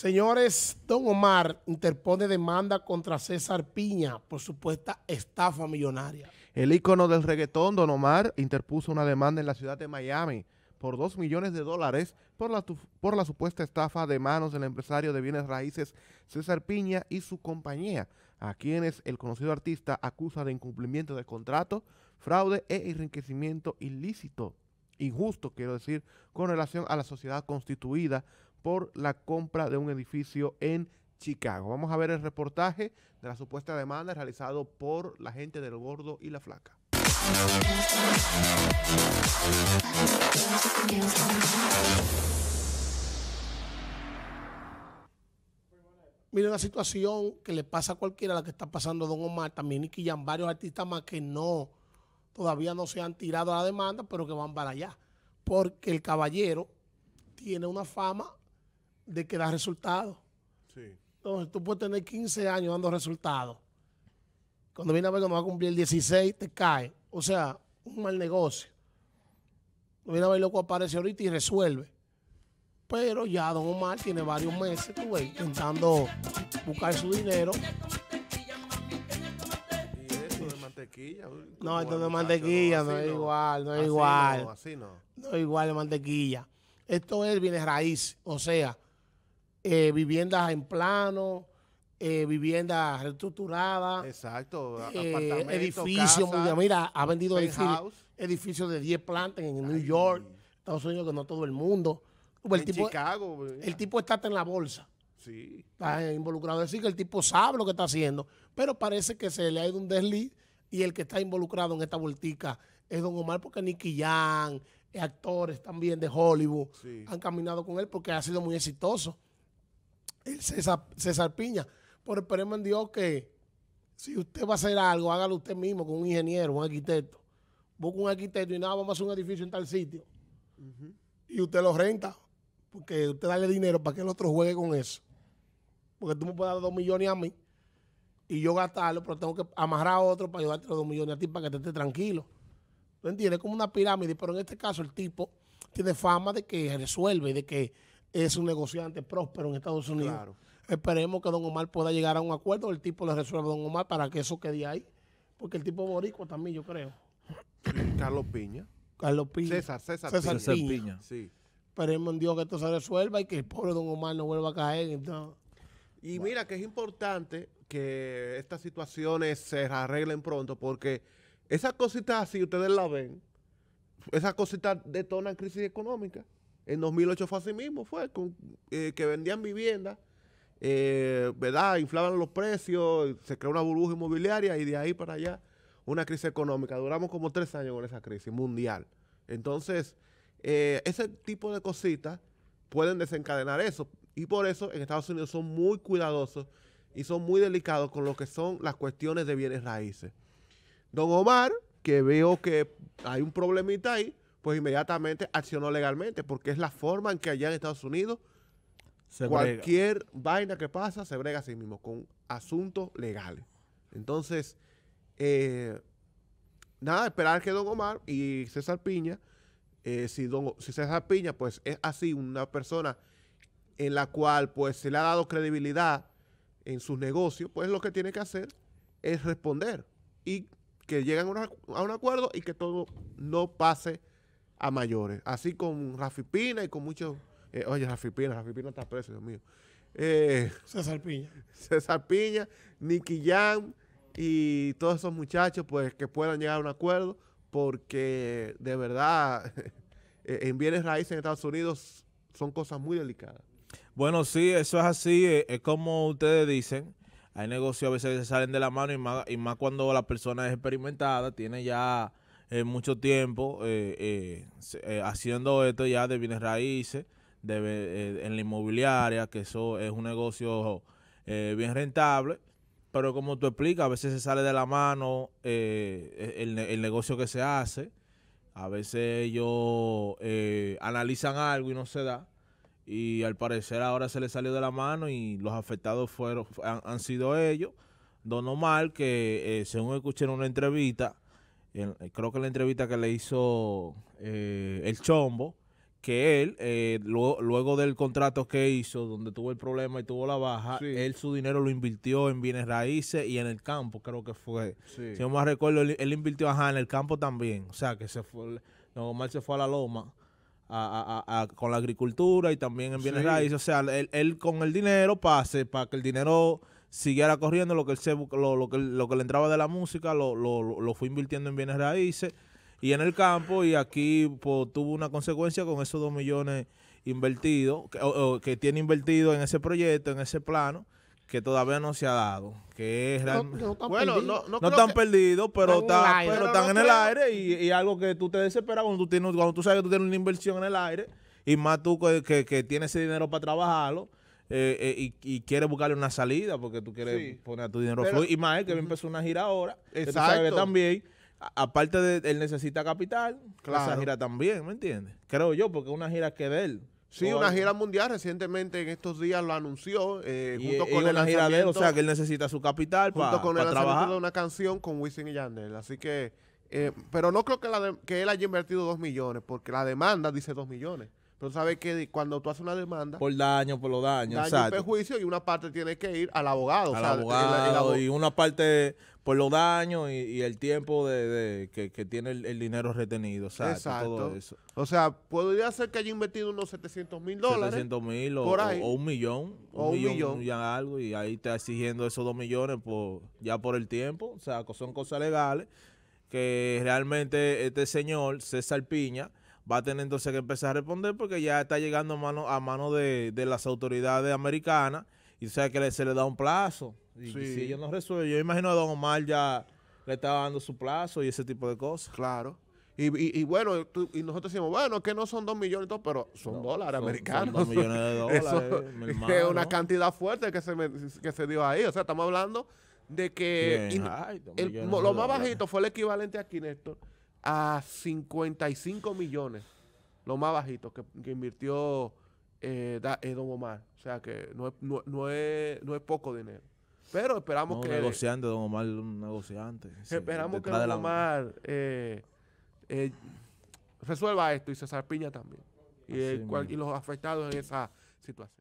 Señores, Don Omar interpone demanda contra César Piña por supuesta estafa millonaria. El ícono del reggaetón, Don Omar, interpuso una demanda en la ciudad de Miami por 2 millones de dólares por la, por la supuesta estafa de manos del empresario de bienes raíces César Piña y su compañía, a quienes el conocido artista acusa de incumplimiento de contrato, fraude e enriquecimiento ilícito injusto, quiero decir, con relación a la sociedad constituida por la compra de un edificio en Chicago. Vamos a ver el reportaje de la supuesta demanda realizado por la gente del gordo y la flaca. mire una situación que le pasa a cualquiera, la que está pasando Don Omar, también que ya varios artistas más que no todavía no se han tirado a la demanda, pero que van para allá. Porque el caballero tiene una fama de que da resultados. Entonces tú puedes tener 15 años dando resultados. Cuando viene a ver que no va a cumplir el 16, te cae. O sea, un mal negocio. Cuando viene a ver loco aparece ahorita y resuelve. Pero ya Don Omar tiene varios meses, intentando buscar su dinero No, esto no es mantequilla, no, es igual, no es igual. No, es igual de mantequilla. Esto es bienes raíz, o sea, eh, viviendas en plano, eh, viviendas reestructuradas. Exacto, eh, edificios. mira, ha vendido edificios, de 10 plantas en New York, Estados Unidos, que no todo el mundo. Pues el tipo, El tipo está en la bolsa. Está involucrado. decir, que el tipo sabe lo que está haciendo, pero parece que se le ha ido un desliz y el que está involucrado en esta voltica es Don Omar, porque Nicky Jan, actores también de Hollywood, han caminado con él porque ha sido muy exitoso. El César, Piña. Pero esperemos en Dios que si usted va a hacer algo, hágalo usted mismo con un ingeniero, un arquitecto. Busca un arquitecto y nada, vamos a hacer un edificio en tal sitio. Y usted lo renta, porque usted dale dinero para que el otro juegue con eso. Porque tú me puedes dar dos millones a mí y yo gastarlo, pero tengo que amarrar a otro para ayudarte los dos millones a ti para que te esté tranquilo. ¿Tú entiendes? Como una pirámide, pero en este caso el tipo tiene fama de que resuelve, y de que es un negociante próspero en Estados Unidos. Esperemos que Don Omar pueda llegar a un acuerdo, el tipo le resuelve a Don Omar para que eso quede ahí, porque el tipo boricua también, yo creo. Carlos Piña. Carlos Piña. César, César, César Piña. Sí. Esperemos en Dios que esto se resuelva y que el pobre Don Omar no vuelva a caer. Entonces, y mira que es importante que estas situaciones se arreglen pronto porque esas cositas así, ustedes la ven, esas cositas detonan crisis económica. En 2008 fue así mismo, fue eh, que vendían viviendas, eh, ¿verdad? Inflaban los precios, se creó una burbuja inmobiliaria y de ahí para allá una crisis económica. Duramos como tres años con esa crisis mundial. Entonces, eh, ese tipo de cositas pueden desencadenar eso. Y por eso en Estados Unidos son muy cuidadosos y son muy delicados con lo que son las cuestiones de bienes raíces. Don Omar, que veo que hay un problemita ahí, pues inmediatamente accionó legalmente, porque es la forma en que allá en Estados Unidos cualquier vaina que pasa se brega a sí mismo, con asuntos legales. Entonces, eh, nada, esperar que Don Omar y César Piña, eh, si, si César Piña pues es así una persona en la cual pues se le ha dado credibilidad en sus negocios, pues lo que tiene que hacer es responder y que lleguen a un acuerdo y que todo no pase a mayores. Así con Rafi Pina y con muchos... Eh, oye, Rafi Pina, Rafi Pina está preso, Dios mío. Eh, César Piña. César Piña, Nicky Jam y todos esos muchachos, pues que puedan llegar a un acuerdo, porque de verdad, eh, en bienes raíces en Estados Unidos son cosas muy delicadas. Bueno, sí, eso es así, eh, es, como ustedes dicen. Hay negocios a veces que se salen de la mano y más, cuando la persona es experimentada, tiene ya eh, mucho tiempo eh, haciendo esto ya de bienes raíces, en la inmobiliaria, que eso es un negocio bien rentable. Pero como tú explicas, a veces se sale de la mano e, el, el, negocio que se hace. A veces ellos analizan algo y no se da y al parecer ahora se le salió de la mano y los afectados fueron han, sido ellos. Don Omar, que eh, según escuché en una entrevista, eh, creo que la entrevista que le hizo eh, el Chombo, que él, luego, del contrato que hizo, donde tuvo el problema y tuvo la baja, él su dinero lo invirtió en bienes raíces y en el campo, creo que fue. Si no más recuerdo, él, invirtió ajá, en el campo también. O sea, que se fue, Don Omar se fue a la loma a, con la agricultura y también en bienes raíces. O sea, él, con el dinero pase para que el dinero siguiera corriendo, lo que, se, lo, que, le entraba de la música lo, fue invirtiendo en bienes raíces y en el campo y aquí pues, tuvo una consecuencia con esos dos millones invertidos, que, que tiene invertido en ese proyecto, en ese plano que todavía no se ha dado. Que es no, bueno, están perdidos, pero, están en el aire y, algo que tú te desesperas cuando tú, tienes, cuando tú sabes que tú tienes una inversión en el aire y más tú que, que, tienes ese dinero para trabajarlo. Eh, eh, y, y, quieres buscarle una salida porque tú quieres poner tu dinero Y más que empezó una gira ahora. Exacto. Que también, aparte de él necesita capital, claro. esa gira también, ¿me entiendes? Creo yo, porque es una gira que de él. Sí, una gira mundial recientemente en estos días lo anunció eh, junto con el De o sea, que él necesita su capital Junto con el de una canción con Wisin y Yandel, así que eh, pero no creo que, que él haya invertido 2 millones, porque la demanda dice 2 millones. Pero sabes que cuando tú haces una demanda... Por daño, por los daños. Daño y perjuicio y una parte tiene que ir al abogado. Al abogado y una parte por los daños y, el tiempo de, que, tiene el, dinero retenido. Exacto. O sea, podría ser que haya invertido unos 700 mil dólares. 700 mil o, un millón. O un, millón, Ya algo y ahí está exigiendo esos dos millones por, ya por el tiempo. O sea, son cosas legales que realmente este señor, César Piña va a tener entonces que empezar a responder porque ya está llegando a mano, a mano de, las autoridades americanas y que se le da un plazo. Y si ellos no resuelven, yo imagino a Don Omar ya le estaba dando su plazo y ese tipo de cosas. Claro. Y, bueno, y nosotros decimos, bueno, es que no son dos millones y todo, pero son dólares americanos. dos millones de dólares. Es una cantidad fuerte que se, se dio ahí. O sea, estamos hablando de que lo más bajito fue el equivalente aquí, Néstor, a 55 millones, lo más bajito que, invirtió eh, eh, Don Omar. O sea que no es, no, es, no es poco dinero. Pero esperamos que. Un negociante, Don Omar, un negociante. Esperamos que Don Omar eh, eh, resuelva esto y César Piña también. Y, cual, y los afectados en esa situación.